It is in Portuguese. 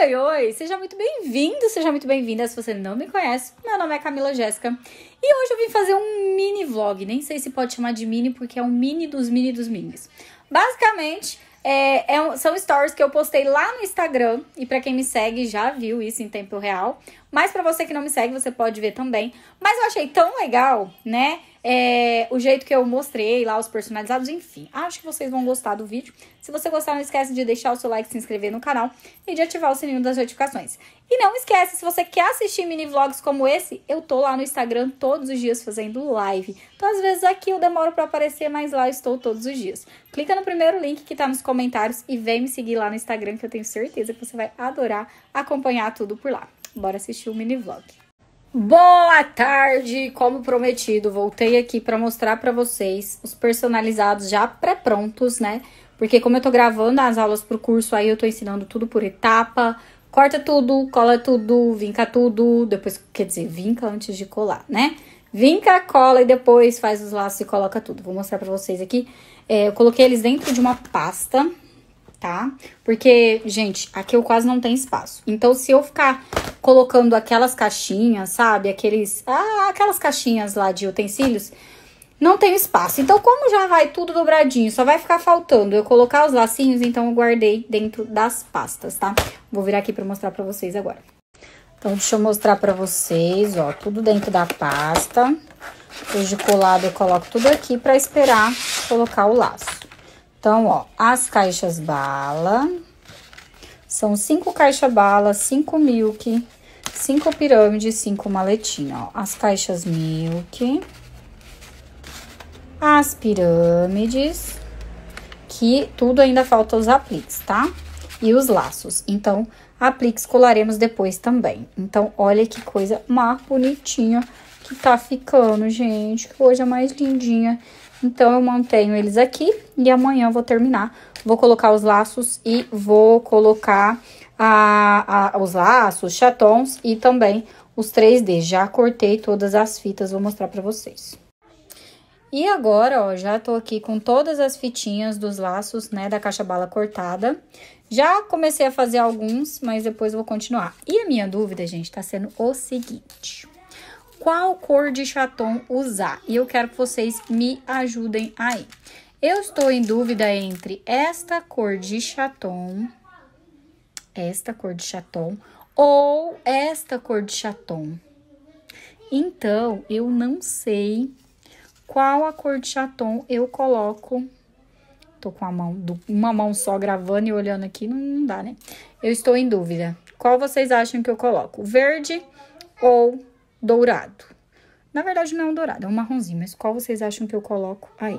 Oi, oi, oi! Seja muito bem-vindo, seja muito bem-vinda. Se você não me conhece, meu nome é Camila Jéssica e hoje eu vim fazer um mini vlog. Nem sei se pode chamar de mini, porque é um mini dos mini dos minis. Basicamente, é, é, são stories que eu postei lá no Instagram e para quem me segue já viu isso em tempo real. Mas para você que não me segue, você pode ver também. Mas eu achei tão legal, né? é, o jeito que eu mostrei lá, os personalizados, enfim. Acho que vocês vão gostar do vídeo. Se você gostar, não esquece de deixar o seu like, se inscrever no canal e de ativar o sininho das notificações. E não esquece, se você quer assistir mini vlogs como esse, eu tô lá no Instagram todos os dias fazendo live. Então, às vezes aqui eu demoro para aparecer, mas lá eu estou todos os dias. Clica no primeiro link que tá nos comentários e vem me seguir lá no Instagram, que eu tenho certeza que você vai adorar acompanhar tudo por lá. Bora assistir o mini vlog. Boa tarde! Como prometido, voltei aqui para mostrar para vocês os personalizados já pré-prontos, né? Porque como eu tô gravando as aulas pro curso, aí eu tô ensinando tudo por etapa. Corta tudo, cola tudo, vinca tudo, depois, quer dizer, vinca antes de colar, né? Vinca, cola e depois faz os laços e coloca tudo. Vou mostrar para vocês aqui. É, eu coloquei eles dentro de uma pasta, tá? Porque, gente, aqui eu quase não tenho espaço. Então, se eu ficar colocando aquelas caixinhas, sabe? Aqueles. Ah, aquelas caixinhas lá de utensílios. Não tenho espaço. Então, como já vai tudo dobradinho, só vai ficar faltando eu colocar os lacinhos, então eu guardei dentro das pastas, tá? Vou virar aqui para mostrar para vocês agora. Então, deixa eu mostrar para vocês, ó, tudo dentro da pasta. Depois de colado, eu coloco tudo aqui para esperar colocar o laço. Então, ó, as caixas bala. São cinco caixas bala, cinco milk, cinco pirâmides, cinco maletinhas, ó. As caixas milk. As pirâmides. Que tudo ainda falta os apliques, tá? E os laços. Então, apliques colaremos depois também. Então, olha que coisa mais bonitinha que tá ficando, gente. Que coisa mais lindinha. Então, eu mantenho eles aqui e amanhã eu vou terminar. Vou colocar os laços e vou colocar a, a, os laços, chatons e também os 3D. Já cortei todas as fitas, vou mostrar pra vocês. E agora, ó, já tô aqui com todas as fitinhas dos laços, né, da caixa bala cortada. Já comecei a fazer alguns, mas depois vou continuar. E a minha dúvida, gente, tá sendo o seguinte qual cor de chatom usar. E eu quero que vocês me ajudem aí. Eu estou em dúvida entre esta cor de chatom, esta cor de chatom, ou esta cor de chatom. Então, eu não sei qual a cor de chatom eu coloco. Tô com a mão, do, uma mão só gravando e olhando aqui, não, não dá, né? Eu estou em dúvida. Qual vocês acham que eu coloco? Verde ou dourado. Na verdade, não é um dourado, é um marronzinho, mas qual vocês acham que eu coloco aí?